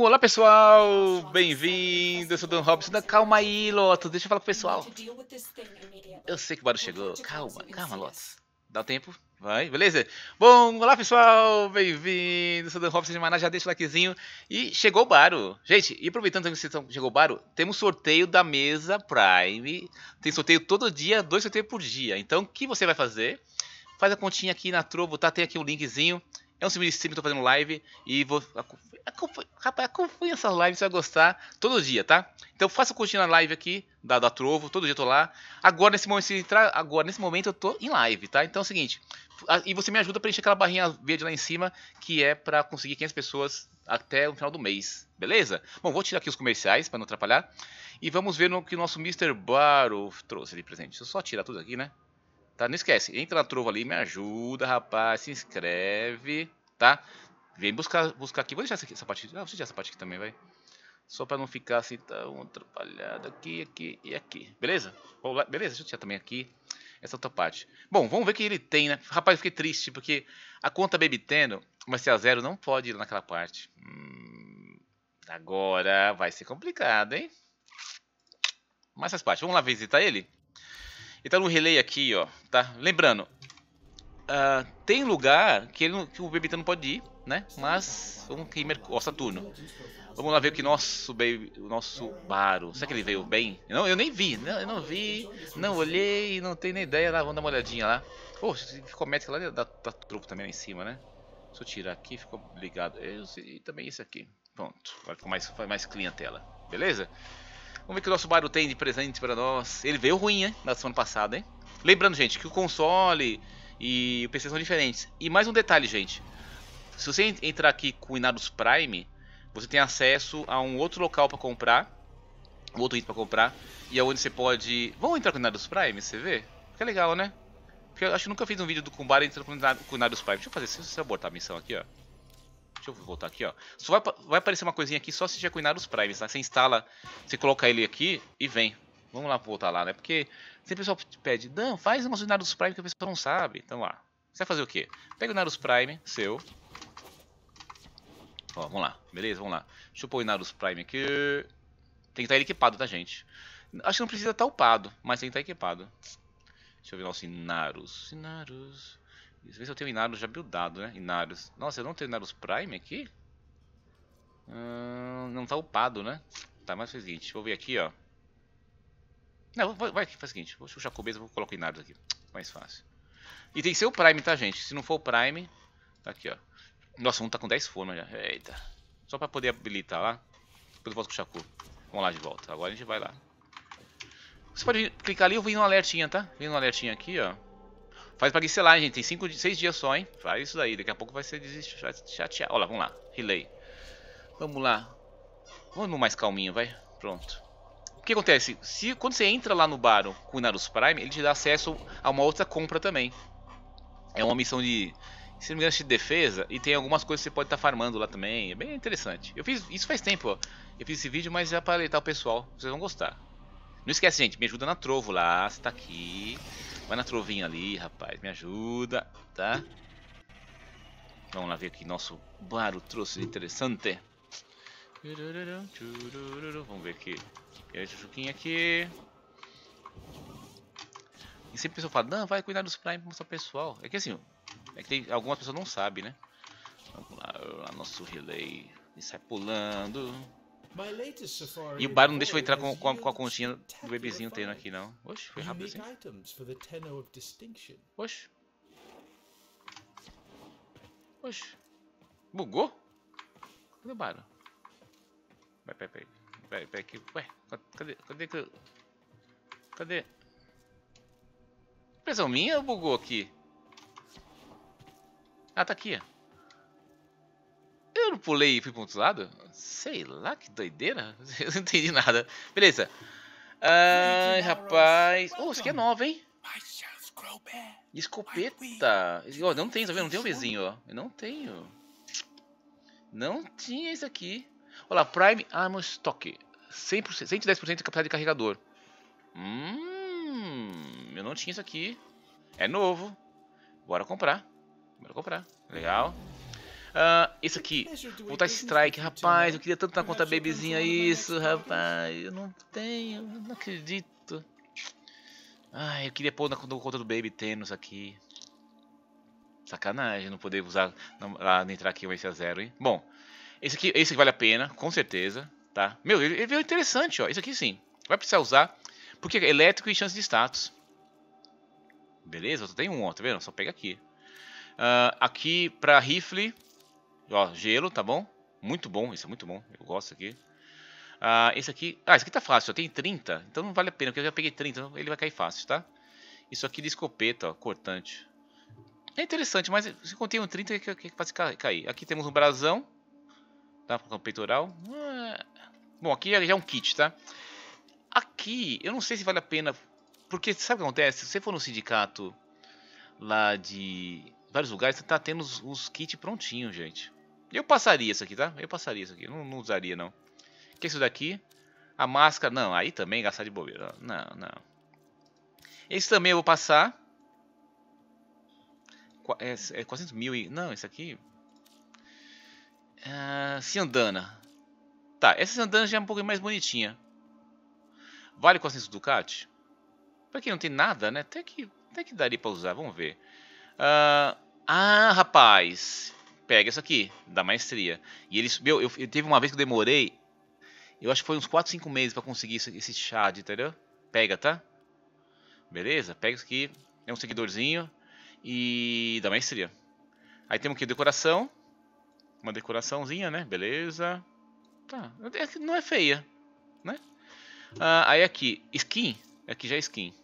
Olá pessoal, bem-vindo, eu sou Dan Robson. calma aí, Lotus, deixa eu falar pro pessoal. Eu sei que o barulho chegou, calma, calma, Lotus. Dá um tempo, vai, beleza? Bom, olá pessoal, bem-vindo, eu sou Dan Robson de Maná, já deixa o likezinho. E chegou o baro. Gente, e aproveitando que vocês estão, chegou o baro, temos sorteio da mesa Prime. Tem sorteio todo dia, dois sorteios por dia. Então, o que você vai fazer? Faz a continha aqui na Trovo, tá? Tem aqui um linkzinho. É um simples stream, tô fazendo live e vou. Rapaz, acompanha essas lives, você vai gostar todo dia, tá? Então faça curtir a live aqui da, da Trovo, todo dia eu tô lá. Agora nesse momento, se entrar, agora nesse momento eu tô em live, tá? Então é o seguinte, e você me ajuda a preencher aquela barrinha verde lá em cima, que é para conseguir 500 pessoas até o final do mês, beleza? Bom, vou tirar aqui os comerciais para não atrapalhar. E vamos ver no que o nosso Mr. Baro trouxe de presente. Deixa eu só tirar tudo aqui, né? Tá? Não esquece, entra na trova ali, me ajuda, rapaz, se inscreve, tá? Vem buscar, buscar aqui. Vou deixar essa, essa parte aqui. Ah, vou deixar essa parte aqui também, vai. Só para não ficar assim tão atrapalhado aqui, aqui e aqui. Beleza? Beleza, deixa eu tirar também aqui essa outra parte. Bom, vamos ver o que ele tem, né? Rapaz, fiquei triste porque a conta Baby Tendo, mas se a zero não pode ir naquela parte. Hum, agora vai ser complicado, hein? Mas faz parte. Vamos lá visitar ele? Então no relay aqui, ó, tá? Lembrando, uh, tem lugar que, ele, que o bebê não pode ir, né? Mas vamos queimar ó, Saturno. Vamos lá ver o que nosso baby, o nosso Baro. Será que ele veio bem? não, eu nem vi, não, né? eu não vi, não olhei, não tenho nem ideia lá. Vamos dar uma olhadinha lá. Pô, se ficou métrica lá dá troco também lá em cima, né? Deixa eu tirar aqui, ficou ligado. E também esse aqui. Pronto. Agora ficou mais, mais clean a tela. Beleza? Vamos ver o que o nosso Baru tem de presente para nós. Ele veio ruim, né? Na semana passada, hein? Lembrando, gente, que o console e o PC são diferentes. E mais um detalhe, gente. Se você entrar aqui com o Inados Prime, você tem acesso a um outro local para comprar. Um outro item para comprar. E é onde você pode... Vamos entrar com o Inados Prime, você vê? Fica legal, né? Porque eu acho que nunca fiz um vídeo do Kumbara entrando com o Inados Prime. Deixa eu fazer se eu abortar a missão aqui, ó. Deixa eu voltar aqui, ó. Só vai, vai aparecer uma coisinha aqui só se já cuidar dos primes, tá? Você instala, você coloca ele aqui e vem. Vamos lá voltar lá, né? Porque se o pessoal pede, dan faz uma unidade dos prime que a pessoa não sabe. Então lá. Você vai fazer o quê? Pega o Narus Prime, seu. Ó, vamos lá. Beleza, vamos lá. Deixa eu pôr o Narus Prime aqui. Tem que estar tá equipado, tá, gente? Acho que não precisa estar tá upado, mas tem que estar tá equipado. Deixa eu ver nosso Inarus. Inarus. Deixa eu ver se eu tenho Inarius já buildado, né? Inarius. Nossa, eu não tenho Inarius Prime aqui? Hum, não tá upado, né? Tá, mas faz o seguinte, vou ver aqui, ó. Não, vai, vai aqui, faz o seguinte, vou puxar a cabeça, vou colocar o Inarius aqui, mais fácil. E tem que ser o Prime, tá, gente? Se não for o Prime, tá aqui, ó. Nossa, um tá com 10 formas já, eita. Só pra poder habilitar lá, depois eu volto com o Shaku. Vamos lá de volta, agora a gente vai lá. Você pode clicar ali, eu indo no alertinha, tá? Vem no alertinha aqui, ó. Faz pra guicelar, gente. Tem 5, 6 dias só, hein? Faz isso daí. Daqui a pouco vai ser chateado. Olha lá, vamos lá. Relay. Vamos lá. Vamos mais calminho, vai. Pronto. O que acontece? Se, quando você entra lá no bar com o Narus Prime, ele te dá acesso a uma outra compra também. É uma missão de se não me engano, de defesa. E tem algumas coisas que você pode estar tá farmando lá também. É bem interessante. Eu fiz isso faz tempo, ó. Eu fiz esse vídeo, mas já é para alertar o pessoal. Vocês vão gostar. Não esquece, gente, me ajuda na trovo lá, você tá aqui. Vai na trovinha ali, rapaz, me ajuda, tá? Vamos lá ver que nosso baro trouxe interessante. Vamos ver aqui. E a Chuchuquinha aqui. E sempre a pessoa fala, não, vai cuidar dos Prime pra mostrar pro pessoal. É que assim, é que tem, algumas pessoas não sabem, né? Vamos lá, lá nosso relay. E sai pulando. E o bar não deixa eu entrar com, com, a, com a conchinha do bebezinho tendo aqui, não. Oxe, foi rápido assim. Oxe. Oxe. Bugou? Cadê o bar? Peraí, peraí, peraí. Peraí, aqui. Ué, cadê, cadê que Cadê? Impressão minha ou bugou aqui? Ah, tá aqui, ó eu pulei e fui lado? Sei lá, que doideira. Eu não entendi nada. Beleza. Ai, rapaz. Oh, isso aqui é nova, hein? Escopeta. Oh, não tem, tá vendo? Não tem um vizinho, ó. Eu não tenho. Não tinha isso aqui. Olha lá, Prime Armor Stock. 100%, 110% de capacidade de carregador. Hum, eu não tinha isso aqui. É novo. Bora comprar. Bora comprar. Legal. Ah, isso aqui, voltar strike, rapaz, eu queria tanto na conta babyzinha isso, rapaz, eu não tenho, não acredito. Ai, eu queria pôr na conta do baby tênis aqui. Sacanagem, não poder usar, não, lá, entrar aqui ser a zero, hein. Bom, esse aqui, esse aqui vale a pena, com certeza, tá. Meu, ele, é veio interessante, ó, isso aqui sim, vai precisar usar, porque é elétrico e chance de status. Beleza, só tem um, ó, tá vendo? Só pega aqui. Uh, aqui pra rifle, Ó, gelo, tá bom? Muito bom, isso é muito bom. Eu gosto aqui. Ah, esse aqui... Ah, esse aqui tá fácil, ó. Tem 30, então não vale a pena, porque eu já peguei 30. Então ele vai cair fácil, tá? Isso aqui de escopeta, ó, cortante. É interessante, mas se contém um 30, é que, é que faz cair. Aqui temos um brasão. Tá? Com peitoral. Ah, bom, aqui já é um kit, tá? Aqui, eu não sei se vale a pena... Porque sabe o que acontece? Se você for no sindicato lá de vários lugares, tá tendo os, os kits prontinhos, gente. Eu passaria isso aqui, tá? Eu passaria isso aqui. Não, não usaria, não. O que é isso daqui? A máscara. Não, aí também gastar de bobeira. Não, não. Esse também eu vou passar. Qu é, é 400 mil e... Não, esse aqui... Uh, ah, Ciandana. Tá, essa Ciandana já é um pouco mais bonitinha. Vale 400 Ducati? Pra quem não tem nada, né? Até que, até que daria pra usar, vamos ver. Uh, ah, rapaz pega isso aqui, da maestria. E eles, meu, eu, eu teve uma vez que eu demorei, eu acho que foi uns 4, 5 meses para conseguir esse, esse chad, entendeu? Pega, tá? Beleza? Pega isso aqui, é um seguidorzinho e da maestria. Aí temos aqui decoração, uma decoraçãozinha, né? Beleza. Tá, é não é feia, né? Ah, aí aqui, skin, aqui já é skin.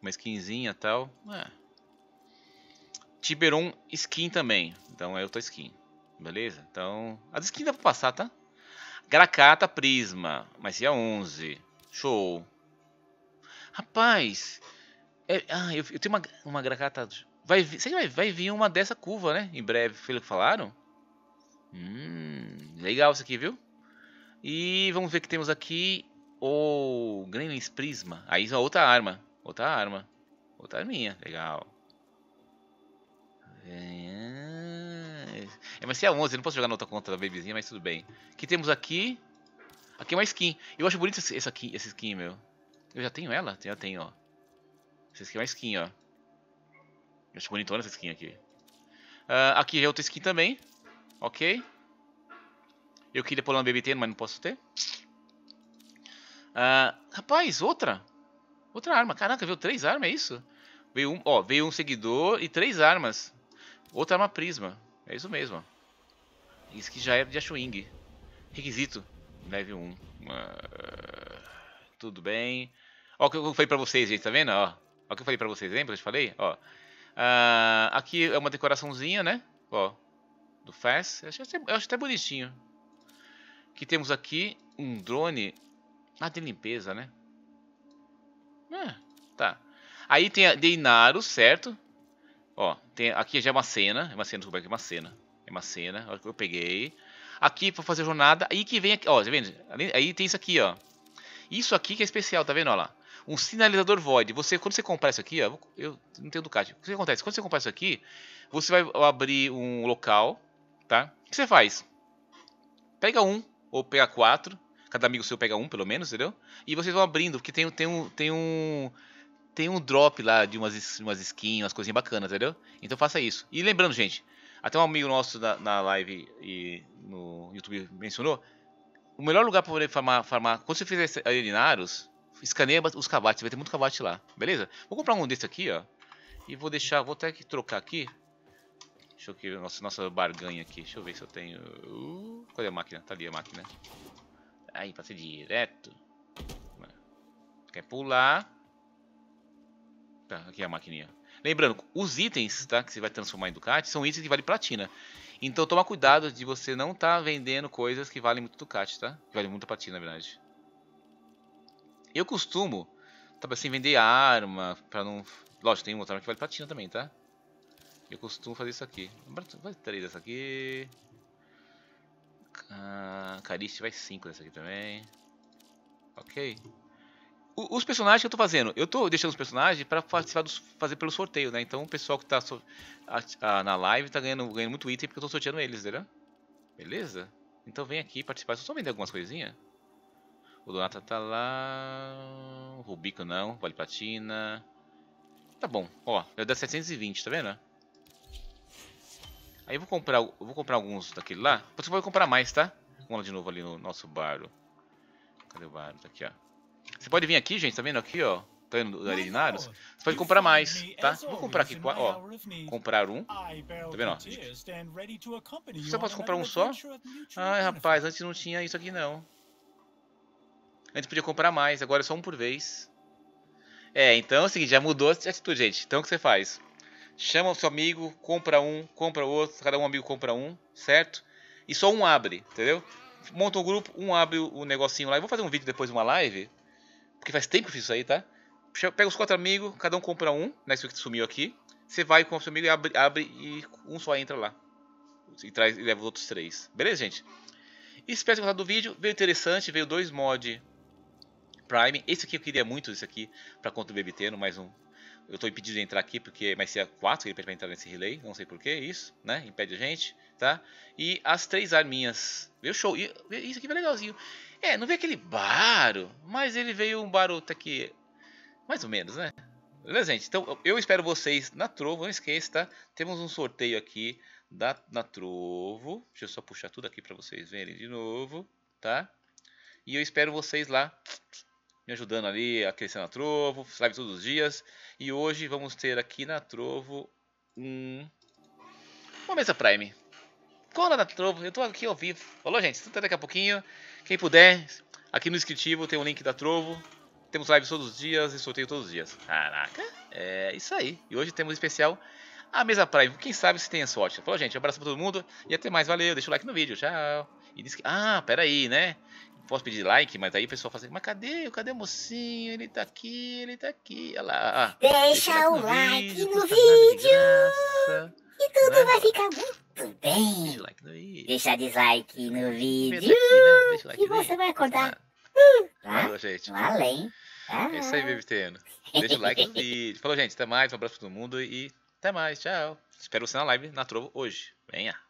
Uma skinzinha e tal, é. Tiberon Skin também. Então é outra skin. Beleza? Então, as skins dá pra passar, tá? Gracata Prisma, mas é 11. Show. Rapaz, é, ah, eu, eu, tenho uma, uma gracata. Vai, sei, vai, vai vir uma dessa curva, né? Em breve, foi o que falaram? Hum, legal isso aqui, viu? E vamos ver o que temos aqui. O Gremlins Prisma. Aí é outra arma. Outra arma. Outra arminha. Legal. É, é. é, mas se é 11, não posso jogar na outra conta da Babyzinha, mas tudo bem. O que temos aqui? Aqui é uma skin. Eu acho bonito esse, esse, aqui, esse skin, meu. Eu já tenho ela? Já tenho, ó. Essa skin é uma skin, ó. Eu acho bonitona essa skin aqui. Uh, aqui é outra skin também. Ok. Eu queria pular um BBT, mas não posso ter. Uh, rapaz, outra. Outra arma. Caraca, veio três armas, é isso? Veio um, ó, veio um seguidor e três armas. Outra arma prisma. É isso mesmo. Isso que já é de Ashwing. Requisito. Level 1. Uh, ah, tudo bem. Ó o que eu falei pra vocês, gente. Tá vendo? Ó, ó o que eu falei pra vocês. Lembra que eu te falei? Ó. Uh, aqui é uma decoraçãozinha, né? Ó. Do Fast. Eu acho, até, eu acho até bonitinho. Que temos aqui um drone. Ah, de limpeza, né? É, tá. Aí tem a Deinaro, certo? Ó, tem, aqui já é uma cena. É uma cena, desculpa, aqui é uma cena. É uma cena, ó, que eu peguei. Aqui pra fazer jornada. Aí que vem aqui, ó, tá vendo? Aí tem isso aqui, ó. Isso aqui que é especial, tá vendo? Ó lá. Um sinalizador void. Você, quando você comprar isso aqui, ó. Eu não tenho do caixa. O que acontece? Quando você comprar isso aqui, você vai abrir um local, tá? O que você faz? Pega um, ou pega quatro. Cada amigo seu pega um, pelo menos, entendeu? E vocês vão abrindo, porque tem, tem um. Tem um tem um drop lá de umas, umas skins, umas coisinhas bacanas, entendeu? Então faça isso. E lembrando, gente, até um amigo nosso na, na live e no YouTube mencionou, o melhor lugar para poder farmar, farmar, quando você fizer alienários, escaneia os cavates, vai ter muito cavate lá, beleza? Vou comprar um desse aqui, ó, e vou deixar, vou até que trocar aqui. Deixa eu ver, nossa, nossa barganha aqui, deixa eu ver se eu tenho... Uh, cadê a máquina? Tá ali a máquina. Aí, passei direto. Quer pular... Tá, aqui é a maquininha. Lembrando, os itens tá, que você vai transformar em Ducati são itens que valem platina. Então toma cuidado de você não estar tá vendendo coisas que valem muito Ducati, tá? Que valem muita platina, na verdade. Eu costumo, tá, assim, vender arma, pra não... Lógico, tem outra arma que vale platina também, tá? Eu costumo fazer isso aqui. Vai três dessa aqui. Ah, Cariste vai cinco dessa aqui também. Ok os personagens que eu tô fazendo, eu tô deixando os personagens para participar dos, fazer pelo sorteio, né? Então o pessoal que tá so, a, a, na live tá ganhando, ganhando muito item porque eu tô sorteando eles, né? Beleza? Então vem aqui participar. Só vender algumas coisinhas? O Donata tá lá. O Rubico não, vale platina. Tá bom, ó, já dá 720, tá vendo? Aí eu vou comprar, eu vou comprar alguns daquele lá. Você pode comprar mais, tá? Vamos lá de novo ali no nosso bar. Cadê o bar? Tá aqui, ó. Você pode vir aqui, gente, tá vendo aqui, ó? Tá indo os arinários? Você pode comprar mais, tá? Vou comprar aqui, ó. Comprar um. Tá vendo, ó? Só pode comprar um só? Ai, rapaz, antes não tinha isso aqui, não. Antes podia comprar mais, agora é só um por vez. É, então é o seguinte, já mudou a atitude, gente. Então o que você faz? Chama o seu amigo, compra um, compra outro, cada um amigo compra um, certo? E só um abre, entendeu? Monta um grupo, um abre o negocinho lá. Eu vou fazer um vídeo depois, uma live, porque faz tempo que eu fiz isso aí, tá? Pega os quatro amigos, cada um compra um, né? Isso que sumiu aqui. Você vai com o seu amigo e abre, abre e um só entra lá. E, traz, e leva os outros três. Beleza, gente? Espero que tenham gostado do vídeo. Veio interessante, veio dois mod Prime. Esse aqui eu queria muito, esse aqui, pra conta do BBT, no mais um eu estou impedido de entrar aqui porque vai ser a 4 ele pede para entrar nesse relay, não sei porquê, é isso, né? Impede a gente, tá? E as três arminhas. Veio show. E, isso aqui é legalzinho. É, não veio aquele baro, mas ele veio um baro até que mais ou menos, né? Beleza, gente? Então eu espero vocês na Trovo, não esqueça, tá? Temos um sorteio aqui da, na Trovo. Deixa eu só puxar tudo aqui para vocês verem de novo, tá? E eu espero vocês lá me ajudando ali a crescer na Trovo, live todos os dias. E hoje vamos ter aqui na Trovo um... uma mesa Prime. Cola é na Trovo, eu tô aqui ao vivo. Falou, gente? Então até daqui a pouquinho. Quem puder, aqui no descritivo tem o um link da Trovo. Temos lives todos os dias e sorteio todos os dias. Caraca, é isso aí. E hoje temos um especial a mesa Prime. Quem sabe se tem sorte. Falou, gente. Um abraço pra todo mundo e até mais. Valeu. Deixa o like no vídeo. Tchau. E diz que... Ah, peraí, né? posso pedir like, mas aí o pessoal fala assim, mas cadê? Cadê o mocinho? Ele tá aqui, ele tá aqui. Olha lá. Deixa, Deixa o tá like vídeo, no vídeo. Tá e tudo né? vai ficar muito bem. Deixa dislike no vídeo. e né? você vai acordar. Hum, tá? Falou, gente. Além. Ah. É isso aí, BBTN. Deixa o like no vídeo. Falou, gente. Até mais. Um abraço pra todo mundo e até mais. Tchau. Espero você na live na Trovo hoje. Venha.